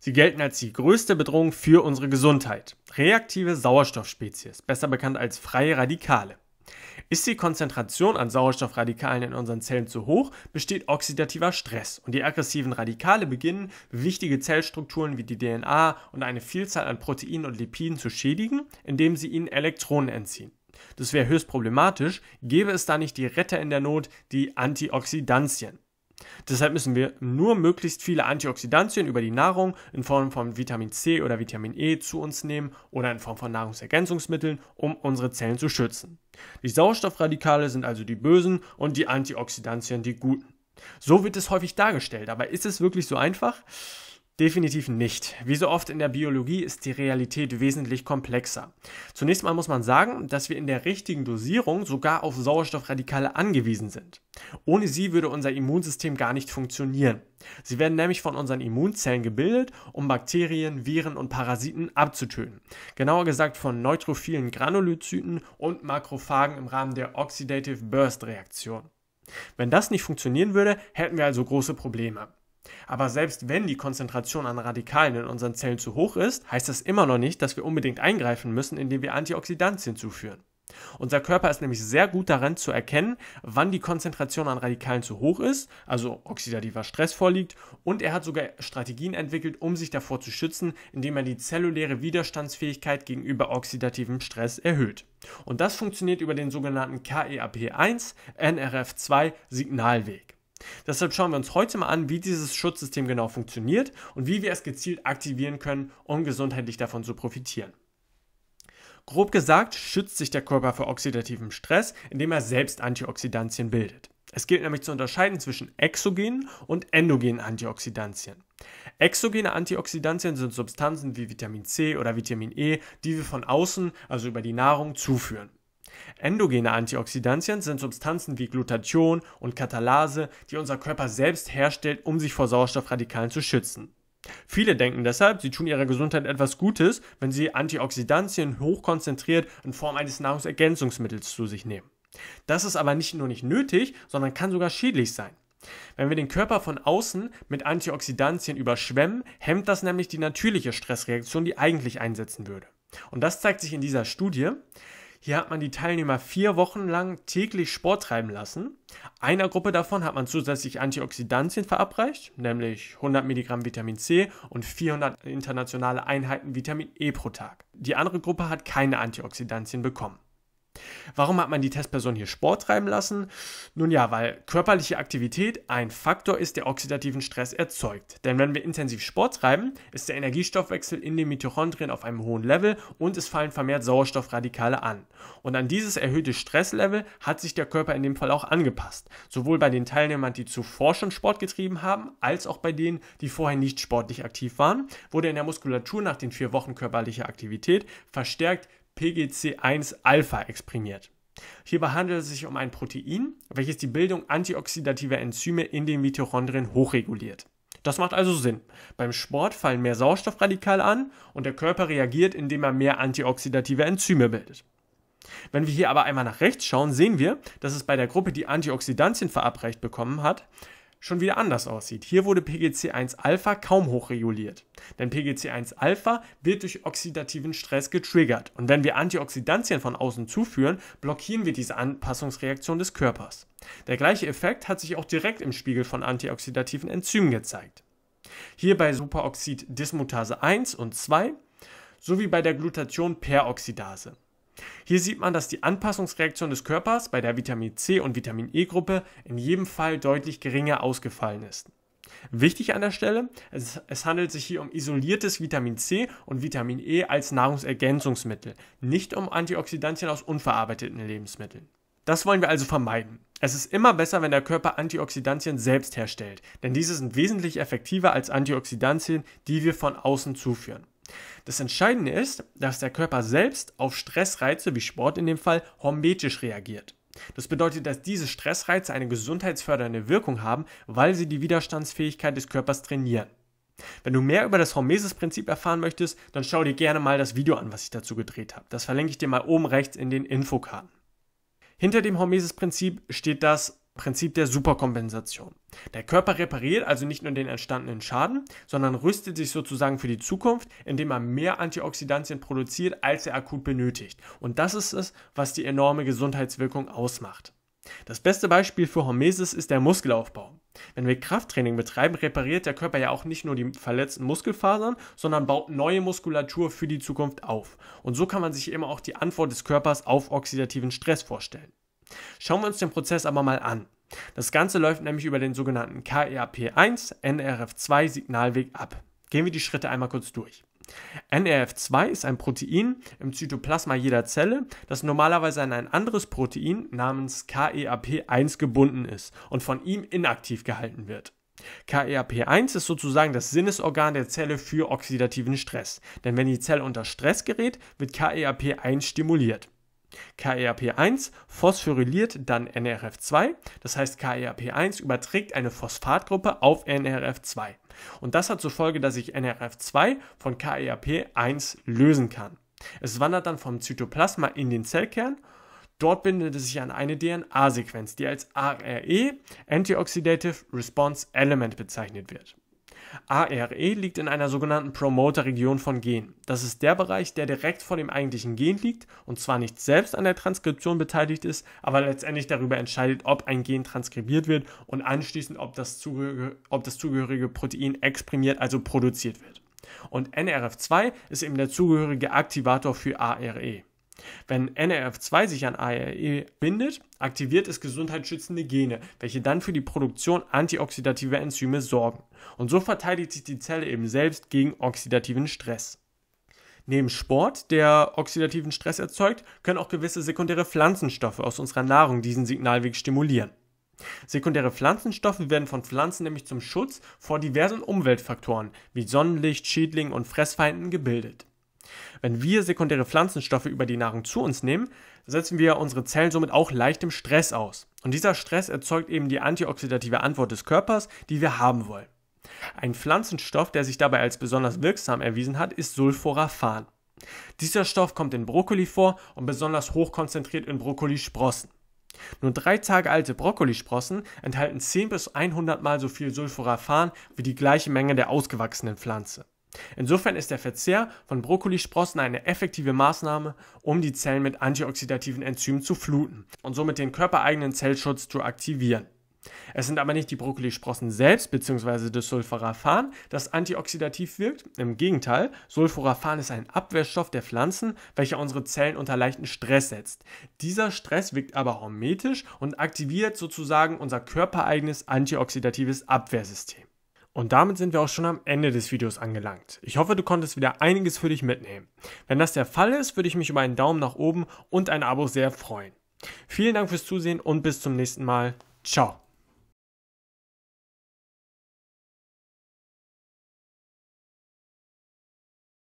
Sie gelten als die größte Bedrohung für unsere Gesundheit. Reaktive Sauerstoffspezies, besser bekannt als freie Radikale. Ist die Konzentration an Sauerstoffradikalen in unseren Zellen zu hoch, besteht oxidativer Stress und die aggressiven Radikale beginnen, wichtige Zellstrukturen wie die DNA und eine Vielzahl an Proteinen und Lipiden zu schädigen, indem sie ihnen Elektronen entziehen. Das wäre höchst problematisch, gäbe es da nicht die Retter in der Not, die Antioxidantien. Deshalb müssen wir nur möglichst viele Antioxidantien über die Nahrung in Form von Vitamin C oder Vitamin E zu uns nehmen oder in Form von Nahrungsergänzungsmitteln, um unsere Zellen zu schützen. Die Sauerstoffradikale sind also die Bösen und die Antioxidantien die Guten. So wird es häufig dargestellt, aber ist es wirklich so einfach? Definitiv nicht. Wie so oft in der Biologie ist die Realität wesentlich komplexer. Zunächst mal muss man sagen, dass wir in der richtigen Dosierung sogar auf Sauerstoffradikale angewiesen sind. Ohne sie würde unser Immunsystem gar nicht funktionieren. Sie werden nämlich von unseren Immunzellen gebildet, um Bakterien, Viren und Parasiten abzutöten. Genauer gesagt von neutrophilen Granulozyten und Makrophagen im Rahmen der Oxidative Burst Reaktion. Wenn das nicht funktionieren würde, hätten wir also große Probleme. Aber selbst wenn die Konzentration an Radikalen in unseren Zellen zu hoch ist, heißt das immer noch nicht, dass wir unbedingt eingreifen müssen, indem wir Antioxidantien zuführen. Unser Körper ist nämlich sehr gut daran zu erkennen, wann die Konzentration an Radikalen zu hoch ist, also oxidativer Stress vorliegt, und er hat sogar Strategien entwickelt, um sich davor zu schützen, indem er die zelluläre Widerstandsfähigkeit gegenüber oxidativem Stress erhöht. Und das funktioniert über den sogenannten KEAP1-NRF2-Signalweg. Deshalb schauen wir uns heute mal an, wie dieses Schutzsystem genau funktioniert und wie wir es gezielt aktivieren können, um gesundheitlich davon zu profitieren. Grob gesagt schützt sich der Körper vor oxidativem Stress, indem er selbst Antioxidantien bildet. Es gilt nämlich zu unterscheiden zwischen exogenen und endogenen Antioxidantien. Exogene Antioxidantien sind Substanzen wie Vitamin C oder Vitamin E, die wir von außen, also über die Nahrung, zuführen. Endogene Antioxidantien sind Substanzen wie Glutathion und Katalase, die unser Körper selbst herstellt, um sich vor Sauerstoffradikalen zu schützen. Viele denken deshalb, sie tun ihrer Gesundheit etwas Gutes, wenn sie Antioxidantien hochkonzentriert in Form eines Nahrungsergänzungsmittels zu sich nehmen. Das ist aber nicht nur nicht nötig, sondern kann sogar schädlich sein. Wenn wir den Körper von außen mit Antioxidantien überschwemmen, hemmt das nämlich die natürliche Stressreaktion, die eigentlich einsetzen würde. Und das zeigt sich in dieser Studie. Hier hat man die Teilnehmer vier Wochen lang täglich Sport treiben lassen. Einer Gruppe davon hat man zusätzlich Antioxidantien verabreicht, nämlich 100 Milligramm Vitamin C und 400 internationale Einheiten Vitamin E pro Tag. Die andere Gruppe hat keine Antioxidantien bekommen. Warum hat man die Testperson hier Sport treiben lassen? Nun ja, weil körperliche Aktivität ein Faktor ist, der oxidativen Stress erzeugt. Denn wenn wir intensiv Sport treiben, ist der Energiestoffwechsel in den Mitochondrien auf einem hohen Level und es fallen vermehrt Sauerstoffradikale an. Und an dieses erhöhte Stresslevel hat sich der Körper in dem Fall auch angepasst. Sowohl bei den Teilnehmern, die zuvor schon Sport getrieben haben, als auch bei denen, die vorher nicht sportlich aktiv waren, wurde in der Muskulatur nach den vier Wochen körperlicher Aktivität verstärkt PGC1-Alpha exprimiert. Hierbei handelt es sich um ein Protein, welches die Bildung antioxidativer Enzyme in den Mitochondrien hochreguliert. Das macht also Sinn. Beim Sport fallen mehr Sauerstoffradikale an und der Körper reagiert, indem er mehr antioxidative Enzyme bildet. Wenn wir hier aber einmal nach rechts schauen, sehen wir, dass es bei der Gruppe, die Antioxidantien verabreicht bekommen hat, schon wieder anders aussieht. Hier wurde PGC1 Alpha kaum hochreguliert, denn PGC1 Alpha wird durch oxidativen Stress getriggert und wenn wir Antioxidantien von außen zuführen, blockieren wir diese Anpassungsreaktion des Körpers. Der gleiche Effekt hat sich auch direkt im Spiegel von antioxidativen Enzymen gezeigt. Hier bei Superoxid-Dismutase 1 und 2 sowie bei der Glutation-Peroxidase. Hier sieht man, dass die Anpassungsreaktion des Körpers bei der Vitamin C und Vitamin E-Gruppe in jedem Fall deutlich geringer ausgefallen ist. Wichtig an der Stelle, es, es, handelt sich hier um isoliertes Vitamin C und Vitamin E als Nahrungsergänzungsmittel, nicht um Antioxidantien aus unverarbeiteten Lebensmitteln. Das wollen wir also vermeiden. Es ist immer besser, wenn der Körper Antioxidantien selbst herstellt, denn diese sind wesentlich effektiver als Antioxidantien, die wir von außen zuführen. Das Entscheidende ist, dass der Körper selbst auf Stressreize wie Sport in dem Fall hormetisch reagiert. Das bedeutet, dass diese Stressreize eine gesundheitsfördernde Wirkung haben, weil sie die Widerstandsfähigkeit des Körpers trainieren. Wenn du mehr über das Hormesis-Prinzip erfahren möchtest, dann schau dir gerne mal das Video an, was ich dazu gedreht habe. Das verlinke ich dir mal oben rechts in den Infokarten. Hinter dem Hormesis-Prinzip steht das Prinzip der Superkompensation. Der Körper repariert also nicht nur den entstandenen Schaden, sondern rüstet sich sozusagen für die Zukunft, indem er mehr Antioxidantien produziert, als er akut benötigt. Und das ist es, was die enorme Gesundheitswirkung ausmacht. Das beste Beispiel für Hormesis ist der Muskelaufbau. Wenn wir Krafttraining betreiben, repariert der Körper ja auch nicht nur die verletzten Muskelfasern, sondern baut neue Muskulatur für die Zukunft auf. Und so kann man sich immer auch die Antwort des Körpers auf oxidativen Stress vorstellen. Schauen wir uns den Prozess aber mal an. Das Ganze läuft nämlich über den sogenannten KEAP1 NRF2 Signalweg ab. Gehen wir die Schritte einmal kurz durch. NRF2 ist ein Protein im Zytoplasma jeder Zelle, das normalerweise an ein anderes Protein namens KEAP1 gebunden ist und von ihm inaktiv gehalten wird. KEAP1 ist sozusagen das Sinnesorgan der Zelle für oxidativen Stress, denn wenn die Zelle unter Stress gerät, wird KEAP1 stimuliert kerp 1 phosphoryliert dann NRF2, e das heißt kerp 1 überträgt eine Phosphatgruppe auf NRF2 e und das hat zur Folge, dass ich NRF2 e von kerp 1 lösen kann. Es wandert dann vom Zytoplasma in den Zellkern. Dort bindet es sich an eine DNA-Sequenz, die als ARE, Antioxidative Response Element, bezeichnet wird. ARE liegt in einer sogenannten Promoterregion von Gen. Das ist der Bereich, der direkt vor dem eigentlichen Gen liegt und zwar nicht selbst an der Transkription beteiligt ist, aber letztendlich darüber entscheidet, ob ein Gen transkribiert wird und anschließend, ob das zugehörige, ob das zugehörige Protein exprimiert, also produziert wird. Und NRF2 ist eben der zugehörige Aktivator für ARE. Wenn NRF2 sich an ARE bindet, aktiviert es gesundheitsschützende Gene, welche dann für die Produktion antioxidativer Enzyme sorgen. Und so verteidigt sich die Zelle eben selbst gegen oxidativen Stress. Neben Sport, der oxidativen Stress erzeugt, können auch gewisse sekundäre Pflanzenstoffe aus unserer Nahrung diesen Signalweg stimulieren. Sekundäre Pflanzenstoffe werden von Pflanzen nämlich zum Schutz vor diversen Umweltfaktoren wie Sonnenlicht, Schädlingen und Fressfeinden gebildet. Wenn wir sekundäre Pflanzenstoffe über die Nahrung zu uns nehmen, setzen wir unsere Zellen somit auch leichtem Stress aus. Und dieser Stress erzeugt eben die antioxidative Antwort des Körpers, die wir haben wollen. Ein Pflanzenstoff, der sich dabei als besonders wirksam erwiesen hat, ist Sulforaphan. Dieser Stoff kommt in Brokkoli vor und besonders hoch konzentriert in Brokkolisprossen. Nur drei Tage alte Brokkolisprossen enthalten 10 bis 100 mal so viel Sulforaphan wie die gleiche Menge der ausgewachsenen Pflanze. Insofern ist der Verzehr von Brokkolisprossen eine effektive Maßnahme, um die Zellen mit antioxidativen Enzymen zu fluten und somit den körpereigenen Zellschutz zu aktivieren. Es sind aber nicht die Brokkolisprossen selbst bzw. das Sulforaphan, das antioxidativ wirkt. Im Gegenteil, Sulforaphan ist ein Abwehrstoff der Pflanzen, welcher unsere Zellen unter leichten Stress setzt. Dieser Stress wirkt aber hormetisch und aktiviert sozusagen unser körpereigenes antioxidatives Abwehrsystem. Und damit sind wir auch schon am Ende des Videos angelangt. Ich hoffe, du konntest wieder einiges für dich mitnehmen. Wenn das der Fall ist, würde ich mich über einen Daumen nach oben und ein Abo sehr freuen. Vielen Dank fürs Zusehen und bis zum nächsten Mal. Ciao.